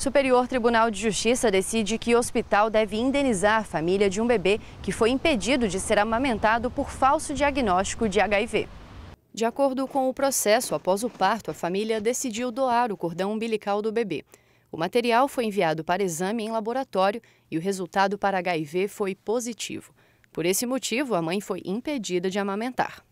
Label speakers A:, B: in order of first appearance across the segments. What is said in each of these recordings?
A: Superior Tribunal de Justiça decide que o hospital deve indenizar a família de um bebê que foi impedido de ser amamentado por falso diagnóstico de HIV. De acordo com o processo, após o parto, a família decidiu doar o cordão umbilical do bebê. O material foi enviado para exame em laboratório e o resultado para HIV foi positivo. Por esse motivo, a mãe foi impedida de amamentar.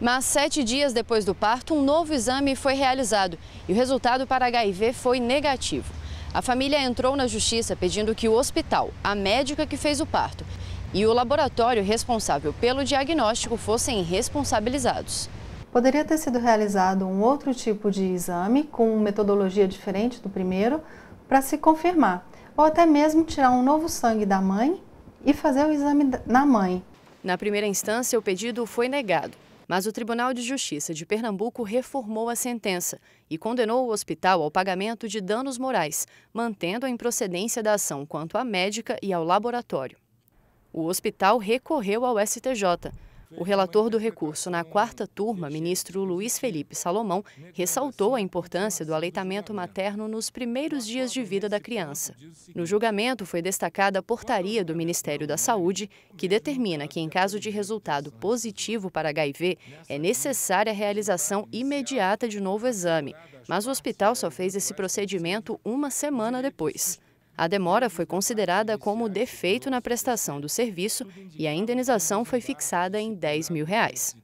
A: Mas sete dias depois do parto, um novo exame foi realizado e o resultado para HIV foi negativo. A família entrou na justiça pedindo que o hospital, a médica que fez o parto e o laboratório responsável pelo diagnóstico fossem responsabilizados. Poderia
B: ter sido realizado um outro tipo de exame com metodologia diferente do primeiro para se confirmar, ou até mesmo tirar um novo sangue da mãe e fazer o exame na mãe.
A: Na primeira instância, o pedido foi negado, mas o Tribunal de Justiça de Pernambuco reformou a sentença e condenou o hospital ao pagamento de danos morais, mantendo a improcedência da ação quanto à médica e ao laboratório. O hospital recorreu ao STJ, o relator do recurso na quarta turma, ministro Luiz Felipe Salomão, ressaltou a importância do aleitamento materno nos primeiros dias de vida da criança. No julgamento, foi destacada a portaria do Ministério da Saúde, que determina que, em caso de resultado positivo para HIV, é necessária a realização imediata de novo exame, mas o hospital só fez esse procedimento uma semana depois. A demora foi considerada como defeito na prestação do serviço e a indenização foi fixada em 10 mil reais.